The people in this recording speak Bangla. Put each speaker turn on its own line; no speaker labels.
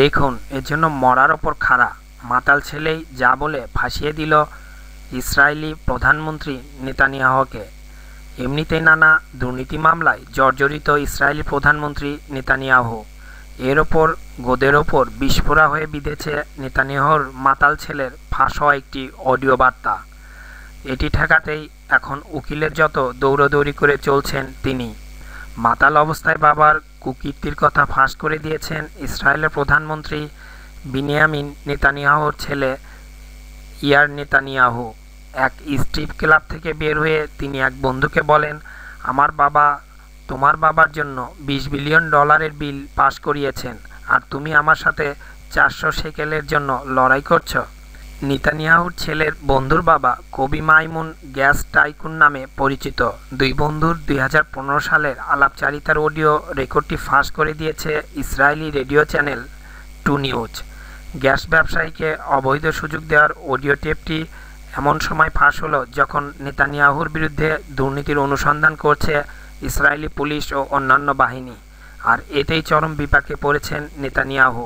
দেখুন এজন্য মরার ওপর খাড়া মাতাল ছেলেই যা বলে ফাঁসিয়ে দিল ইসরায়েলি প্রধানমন্ত্রী নেতানিয়াহকে এমনিতে নানা দুর্নীতি মামলায় জর্জরিত ইসরায়েলি প্রধানমন্ত্রী নেতানিয়াহু এর ওপর গোদের ওপর বিস্ফোরা হয়ে বিঁধেছে নেতানিয়াহর মাতাল ছেলের ফাঁস হওয়া একটি অডিও বার্তা এটি ঠেকাতেই এখন উকিলের যত দৌড়দৌড়ি করে চলছেন তিনি মাতাল অবস্থায় বাবার কুকীর্তির কথা ফাঁস করে দিয়েছেন ইসরায়েলের প্রধানমন্ত্রী বিনিয়ামিন নেতানিয়াহুর ছেলে ইয়ার নেতানিয়াহু এক স্ট্রিপ ক্লাব থেকে বের হয়ে তিনি এক বন্ধুকে বলেন আমার বাবা তোমার বাবার জন্য ২০ বিলিয়ন ডলারের বিল পাশ করিয়েছেন আর তুমি আমার সাথে চারশো সেকেলের জন্য লড়াই করছো নিতানিয়াহুর ছেলের বন্ধুর বাবা কবি মাইমুন গ্যাস টাইকুন নামে পরিচিত দুই বন্ধুর দুই সালের আলাপচারিতার অডিও রেকর্ডটি ফাঁস করে দিয়েছে Israeli radio channel two news gas ব্যবসায়ীকে অবৈধ সুযোগ দেওয়ার অডিও টেপটি এমন সময় ফাঁস হলো যখন নেতানিয়াহুর বিরুদ্ধে দুর্নীতির অনুসন্ধান করছে ইসরায়েলি পুলিশ ও অন্যান্য বাহিনী আর এতেই চরম বিপাকে পড়েছেন
নেতানিয়াহু